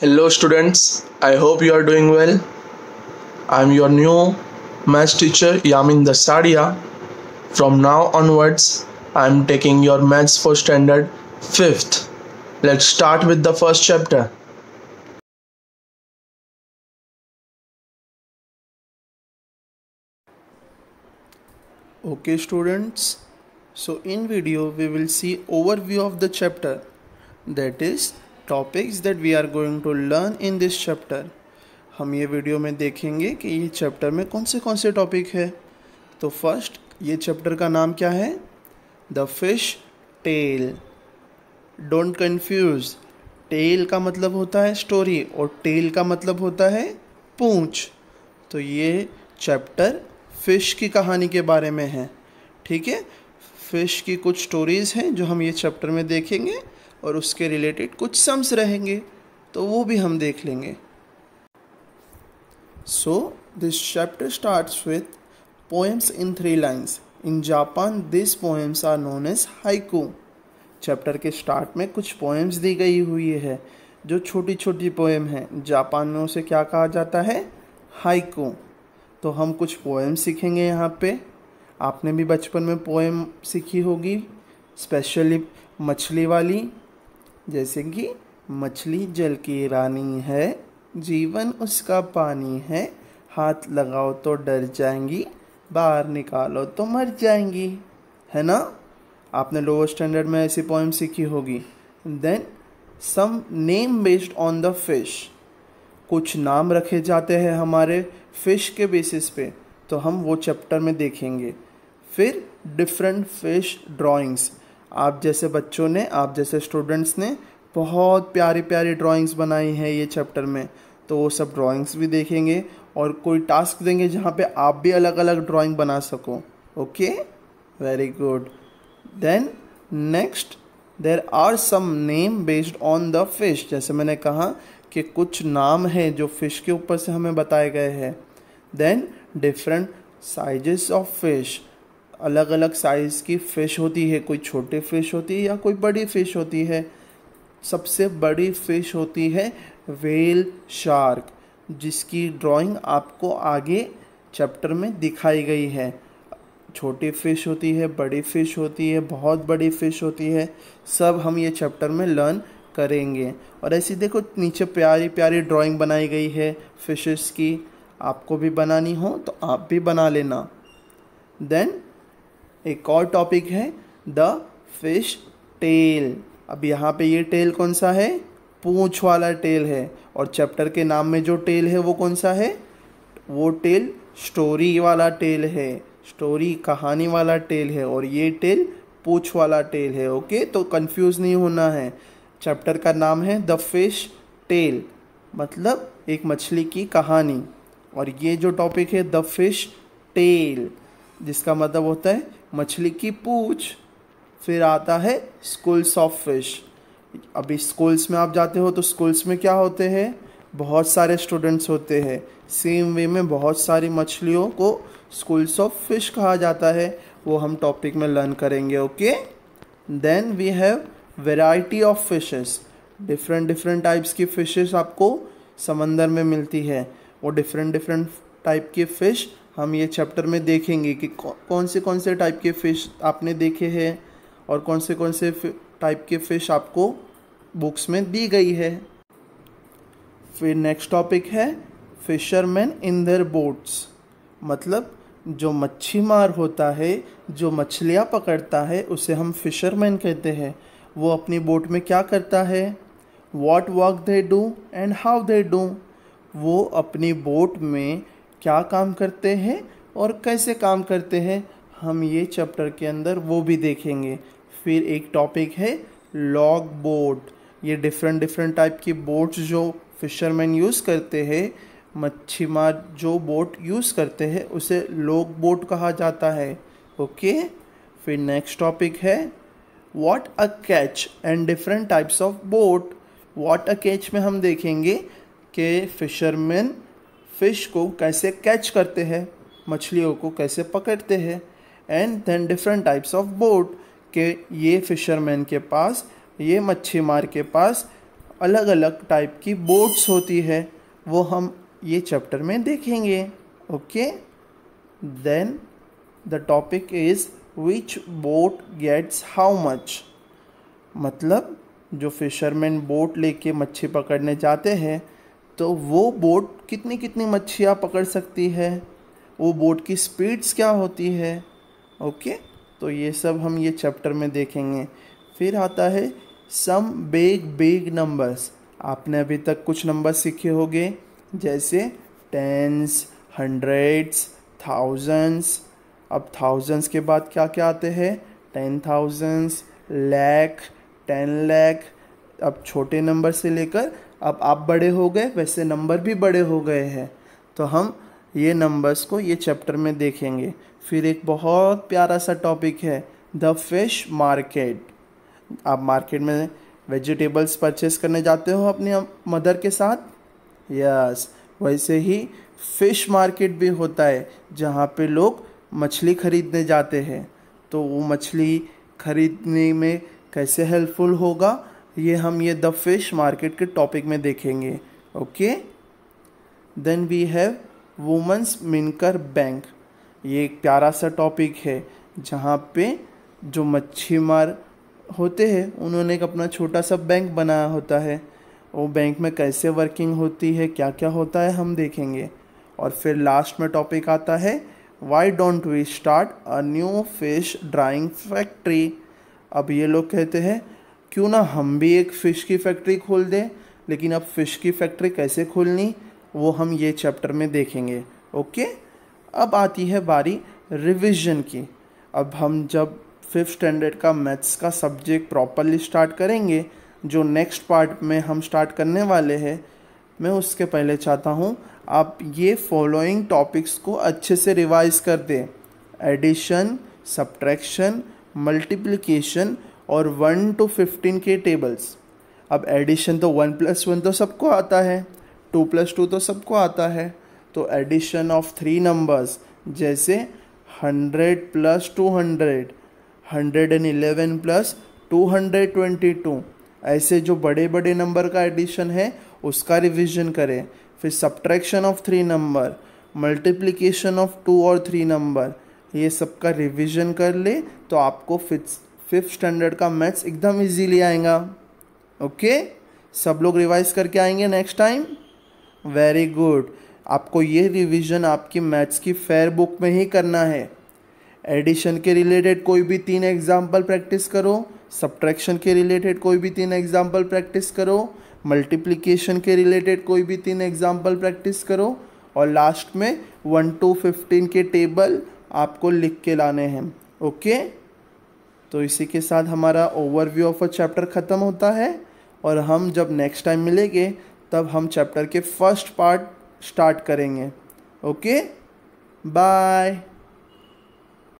Hello students, I hope you are doing well. I am your new math teacher Yamin Dasaria. From now onwards, I am taking your maths for standard 5th. Let's start with the first chapter. Okay students, so in video we will see overview of the chapter that is topics that we are going to learn in this chapter हम ये video में देखेंगे कि ये chapter में कौन से कौन से टॉपिक है तो फर्स्ट ये चैप्टर का नाम क्या है the fish tail don't confuse tail का मतलब होता है स्टोरी और टेल का मतलब होता है पूंछ तो ये चैप्टर फ़िश की कहानी के बारे में है ठीक है फ़िश की कुछ स्टोरीज़ हैं जो हम ये चैप्टर में देखेंगे और उसके रिलेटेड कुछ सम्स रहेंगे तो वो भी हम देख लेंगे so this chapter starts with poems in three lines in Japan this poems are known as haiku chapter के स्टार्ट में कुछ पोएम्स दी गई हुई है जो छोटी छोटी पोएम हैं जापान में उसे क्या कहा जाता है हाइको तो हम कुछ पोएम सीखेंगे यहाँ पे आपने भी बचपन में पोएम सीखी होगी स्पेशली मछली वाली जैसे कि मछली जल की रानी है जीवन उसका पानी है हाथ लगाओ तो डर जाएंगी बाहर निकालो तो मर जाएंगी है ना आपने लोअर स्टैंडर्ड में ऐसी पोइम सीखी होगी then some name based on the fish कुछ नाम रखे जाते हैं हमारे फिश के बेसिस पे तो हम वो चैप्टर में देखेंगे फिर डिफरेंट फिश ड्राइंग्स आप जैसे बच्चों ने आप जैसे स्टूडेंट्स ने बहुत प्यारी प्यारी ड्राइंग्स बनाई हैं ये चैप्टर में तो वो सब ड्राइंग्स भी देखेंगे और कोई टास्क देंगे जहाँ पे आप भी अलग अलग ड्राइंग बना सको okay very good then next there are some name based on the fish जैसे मैंने कहा कि कुछ नाम है जो फिश के ऊपर से हमें बताए गए हैं then different sizes of fish अलग अलग साइज़ की फ़िश होती है कोई छोटी फ़िश होती है या कोई बड़ी फ़िश होती है सबसे बड़ी फ़िश होती है वेल शार्क जिसकी ड्राइंग आपको आगे चैप्टर में दिखाई गई है छोटी फ़िश होती है बड़ी फ़िश होती है बहुत बड़ी फ़िश होती है सब हम ये चैप्टर में लर्न करेंगे और ऐसी देखो नीचे प्यारी प्यारी ड्राइंग बनाई गई है फ़िशेस की आपको भी बनानी हो तो आप भी बना लेना देन एक और टॉपिक है द फिश टेल अब यहाँ पे ये टेल कौन सा है पूँछ वाला टेल है और चैप्टर के नाम में जो टेल है वो कौन सा है वो टेल स्टोरी वाला टेल है स्टोरी कहानी वाला टेल है और ये टेल पूछ वाला टेल है ओके तो कंफ्यूज नहीं होना है चैप्टर का नाम है द फिश टेल मतलब एक मछली की कहानी और ये जो टॉपिक है द फिश टेल जिसका मतलब होता है मछली की पूछ फिर आता है स्कूल्स ऑफ फिश अभी स्कूल्स में आप जाते हो तो स्कूल्स में क्या होते हैं बहुत सारे स्टूडेंट्स होते हैं सेम वे में बहुत सारी मछलियों को स्कूल्स ऑफ फिश कहा जाता है वो हम टॉपिक में लर्न करेंगे okay then we have variety of fishes different different types की फिशेस आपको समंदर में मिलती है वो डिफरेंट डिफरेंट टाइप की फ़िश हम ये चैप्टर में देखेंगे कि कौन से कौन से टाइप के फ़िश आपने देखे हैं और कौन से कौन से टाइप के फ़िश आपको बुक्स में दी गई है फिर नेक्स्ट टॉपिक है फिशरमैन इन दर बोट्स मतलब जो मच्छी मार होता है जो मछलियाँ पकड़ता है उसे हम फिशरमैन कहते हैं वो अपनी बोट में क्या करता है what work they do and how they do वो अपनी बोट में क्या काम करते हैं और कैसे काम करते हैं हम ये चैप्टर के अंदर वो भी देखेंगे फिर एक टॉपिक है लॉग बोट ये डिफरेंट डिफरेंट टाइप की बोट्स जो फिशरमैन यूज़ करते हैं मच्छीमार जो बोट यूज़ करते हैं उसे लॉग बोट कहा जाता है ओके okay? फिर नेक्स्ट टॉपिक है what a catch and different types of boat what a catch में हम देखेंगे कि फिशरमैन फिश को कैसे कैच करते हैं मछलियों को कैसे पकड़ते हैं and then different types of boat के ये फिशरमैन के पास ये मच्छी मार के पास अलग अलग टाइप की बोट्स होती है वो हम ये चैप्टर में देखेंगे okay then the topic is which boat gets how much मतलब जो फिशरमैन बोट लेके मच्छी पकड़ने जाते हैं तो वो बोट कितनी कितनी मच्छियाँ पकड़ सकती है वो बोट की स्पीड्स क्या होती है ओके तो ये सब हम ये चैप्टर में देखेंगे फिर आता है सम बेग बेग नंबर्स आपने अभी तक कुछ नंबर सीखे होंगे जैसे टेंस हंड्रेड्स थाउजेंड्स अब थाउजेंड्स के बाद क्या क्या आते हैं ten thousands lakh ten lakh अब छोटे नंबर से लेकर अब आप बड़े हो गए वैसे नंबर भी बड़े हो गए हैं तो हम ये नंबर्स को ये चैप्टर में देखेंगे फिर एक बहुत प्यारा सा टॉपिक है द फिश मार्केट आप मार्केट में वेजिटेबल्स परचेस करने जाते हो अपने मदर के साथ यस वैसे ही फिश मार्केट भी होता है जहाँ पे लोग मछली ख़रीदने जाते हैं तो वो मछली ख़रीदने में कैसे हेल्पफुल होगा ये हम ये द फिश मार्केट के टॉपिक में देखेंगे okay then we have women's मिनकर बैंक ये एक प्यारा सा टॉपिक है जहाँ पे जो मच्छी मार होते हैं उन्होंने एक अपना छोटा सा बैंक बनाया होता है वो बैंक में कैसे वर्किंग होती है क्या क्या होता है हम देखेंगे और फिर लास्ट में टॉपिक आता है why don't we start a new fish drying factory अब ये लोग कहते हैं क्यों ना हम भी एक फ़िश की फैक्ट्री खोल दें लेकिन अब फ़िश की फैक्ट्री कैसे खोलनी वो हम ये चैप्टर में देखेंगे ओके अब आती है बारी रिविज़न की अब हम जब फिफ्थ स्टैंडर्ड का मैथ्स का सब्जेक्ट प्रॉपरली स्टार्ट करेंगे जो नेक्स्ट पार्ट में हम स्टार्ट करने वाले हैं मैं उसके पहले चाहता हूँ आप ये फॉलोइंग टॉपिक्स को अच्छे से रिवाइज कर दें एडिशन सब्ट्रैक्शन मल्टीप्लिकेशन और वन टू फिफ्टीन के टेबल्स अब एडिशन तो वन प्लस वन तो सबको आता है टू प्लस टू तो सबको आता है तो एडिशन ऑफ थ्री नंबर्स जैसे hundred plus two hundred hundred and eleven plus two hundred twenty two ऐसे जो बड़े बड़े नंबर का एडिशन है उसका रिविजन करें फिर subtraction of three number multiplication of two और थ्री नंबर ये सब का कर ले तो आपको फिक्स फिफ्थ स्टैंडर्ड का मैथ्स एकदम इजीली आएगा ओके सब लोग रिवाइज करके आएंगे नेक्स्ट टाइम वेरी गुड आपको ये रिवीजन आपकी मैथ्स की फेयर बुक में ही करना है एडिशन के रिलेटेड कोई भी तीन एग्जाम्पल प्रैक्टिस करो सब्ट्रैक्शन के रिलेटेड कोई भी तीन एग्जाम्पल प्रैक्टिस करो मल्टीप्लिकेशन के रिलेटेड कोई भी तीन एग्जाम्पल प्रैक्टिस करो और लास्ट में वन टू फिफ्टीन के टेबल आपको लिख के लाने हैं ओके तो इसी के साथ हमारा ओवरव्यू ऑफ अ चैप्टर ख़त्म होता है और हम जब नेक्स्ट टाइम मिलेंगे तब हम चैप्टर के फर्स्ट पार्ट स्टार्ट करेंगे ओके बाय